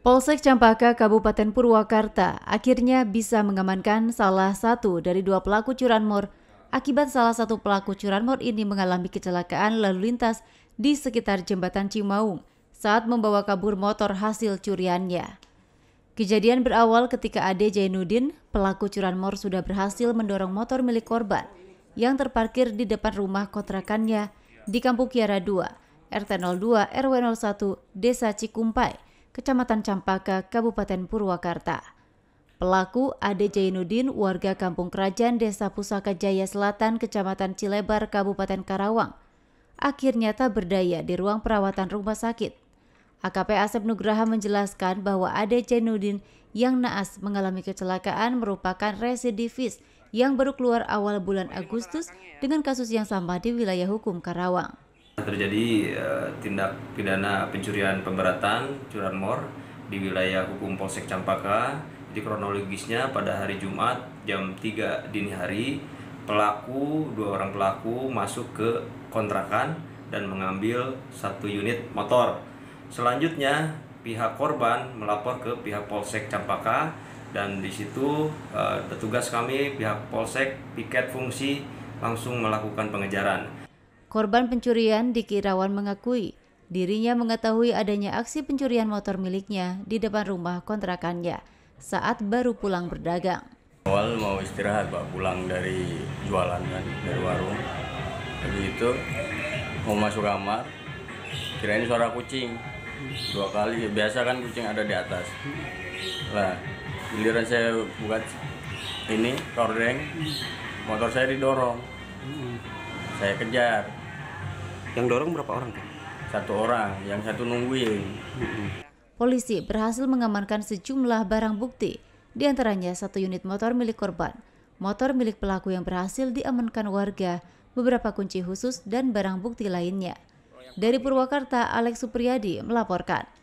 Polsek Campaka Kabupaten Purwakarta akhirnya bisa mengamankan salah satu dari dua pelaku curanmor. Akibat salah satu pelaku curanmor ini mengalami kecelakaan lalu lintas di sekitar jembatan Cimaung saat membawa kabur motor hasil curiannya. Kejadian berawal ketika Ade Jainuddin, pelaku curanmor sudah berhasil mendorong motor milik korban yang terparkir di depan rumah kontrakannya di Kampung Kiara 2, RT 02, RW 01, Desa Cikumpai, Kecamatan Campaka, Kabupaten Purwakarta. Pelaku Ade Jainuddin, warga Kampung Kerajaan Desa Pusaka Jaya Selatan, Kecamatan Cilebar, Kabupaten Karawang, akhirnya tak berdaya di ruang perawatan rumah sakit. AKP Asep Nugraha menjelaskan bahwa Ade Jainuddin yang naas mengalami kecelakaan merupakan residivis yang baru keluar awal bulan Agustus dengan kasus yang sama di wilayah hukum Karawang terjadi eh, tindak pidana pencurian pemberatan curanmor di wilayah hukum Polsek Campaka. Jadi kronologisnya pada hari Jumat jam 3 dini hari pelaku dua orang pelaku masuk ke kontrakan dan mengambil satu unit motor. Selanjutnya pihak korban melapor ke pihak Polsek Campaka dan di situ uh, petugas kami pihak Polsek piket fungsi langsung melakukan pengejaran. Korban pencurian Diki Kirawan mengakui dirinya mengetahui adanya aksi pencurian motor miliknya di depan rumah kontrakannya saat baru pulang berdagang. Awal mau istirahat, Pak, pulang dari jualan kan, dari warung. Begitu mau masuk kamar, kirain suara kucing. Dua kali, biasa kan kucing ada di atas. Lah, giliran saya buka ini, kordeng, motor saya didorong. Saya kejar, yang dorong berapa orang? Satu orang, yang satu nungguin. Polisi berhasil mengamankan sejumlah barang bukti, di antaranya satu unit motor milik korban, motor milik pelaku yang berhasil diamankan warga, beberapa kunci khusus dan barang bukti lainnya. Dari Purwakarta, Alex Supriyadi melaporkan.